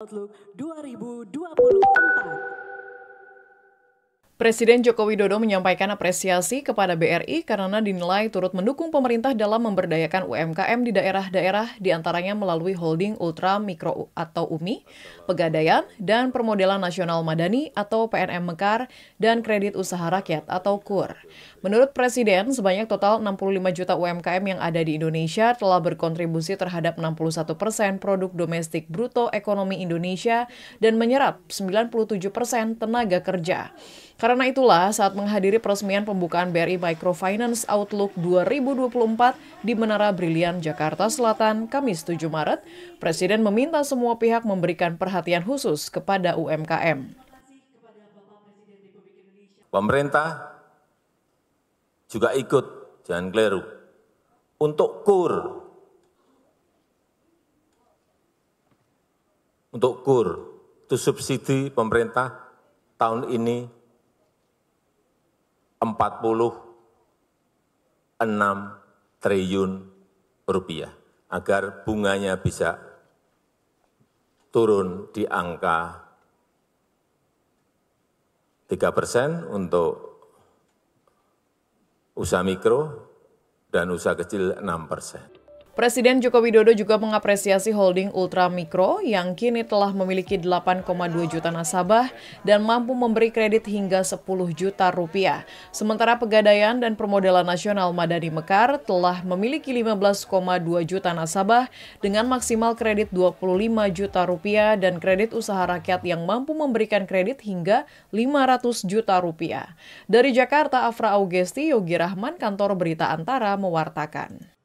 Outlook 2024. Presiden Joko Widodo menyampaikan apresiasi kepada BRI karena dinilai turut mendukung pemerintah dalam memberdayakan UMKM di daerah-daerah diantaranya melalui holding ultra mikro atau UMI, pegadaian, dan permodelan nasional madani atau PNM Mekar, dan kredit usaha rakyat atau KUR. Menurut Presiden, sebanyak total 65 juta UMKM yang ada di Indonesia telah berkontribusi terhadap 61 persen produk domestik bruto ekonomi Indonesia dan menyerap 97 persen tenaga kerja. Karena itulah saat menghadiri peresmian pembukaan BRI Microfinance Outlook 2024 di Menara Brilian, Jakarta Selatan, Kamis 7 Maret, Presiden meminta semua pihak memberikan perhatian khusus kepada UMKM. Pemerintah juga ikut, jangan keliru, untuk kur. Untuk kur, itu subsidi pemerintah tahun ini 46 triliun rupiah agar bunganya bisa turun di angka 3 persen untuk usaha mikro dan usaha kecil 6 persen. Presiden Joko Widodo juga mengapresiasi holding Ultramikro yang kini telah memiliki 8,2 juta nasabah dan mampu memberi kredit hingga 10 juta rupiah. Sementara Pegadaian dan Permodalan Nasional Madani Mekar telah memiliki 15,2 juta nasabah dengan maksimal kredit 25 juta rupiah dan kredit usaha rakyat yang mampu memberikan kredit hingga 500 juta rupiah. Dari Jakarta, Afra Augesti, Yogi Rahman, Kantor Berita Antara, mewartakan.